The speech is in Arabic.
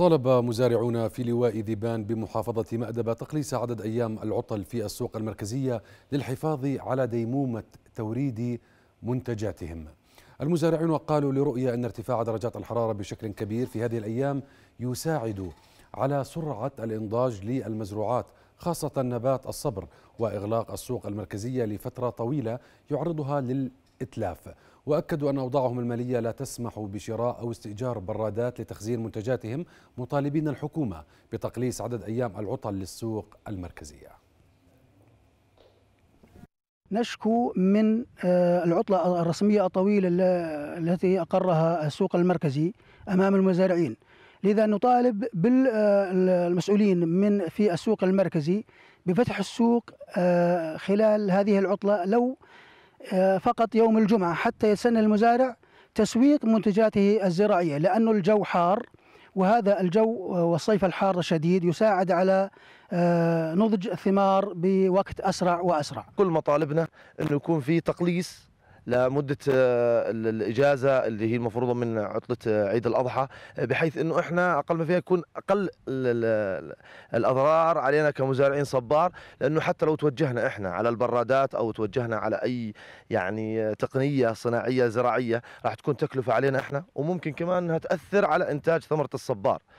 طالب مزارعون في لواء ذبان بمحافظة مأدبة تقليص عدد أيام العطل في السوق المركزية للحفاظ على ديمومة توريد منتجاتهم المزارعون قالوا لرؤية أن ارتفاع درجات الحرارة بشكل كبير في هذه الأيام يساعد على سرعة الإنضاج للمزروعات خاصة نبات الصبر وإغلاق السوق المركزية لفترة طويلة يعرضها لل إتلاف وأكدوا أن أوضاعهم المالية لا تسمح بشراء أو استئجار برادات لتخزين منتجاتهم مطالبين الحكومة بتقليص عدد أيام العطل للسوق المركزية نشكو من آه، العطلة الرسمية الطويلة التي أقرها السوق المركزي أمام المزارعين لذا نطالب بالمسؤولين آه، من في السوق المركزي بفتح السوق آه، خلال هذه العطلة لو فقط يوم الجمعة حتى يسن المزارع تسويق منتجاته الزراعية لأن الجو حار وهذا الجو والصيف الحار الشديد يساعد على آه، نضج الثمار بوقت أسرع وأسرع كل مطالبنا أنه يكون في تقليص لمده آه، الاجازه اللي هي المفروضه من عطله آه، عيد الاضحى آه، بحيث انه احنا اقل ما فيها يكون اقل الاضرار علينا كمزارعين صبار لانه حتى لو توجهنا احنا على البرادات او توجهنا على اي يعني تقنيه صناعيه زراعيه راح تكون تكلفه علينا احنا وممكن كمان انها تاثر على انتاج ثمره الصبار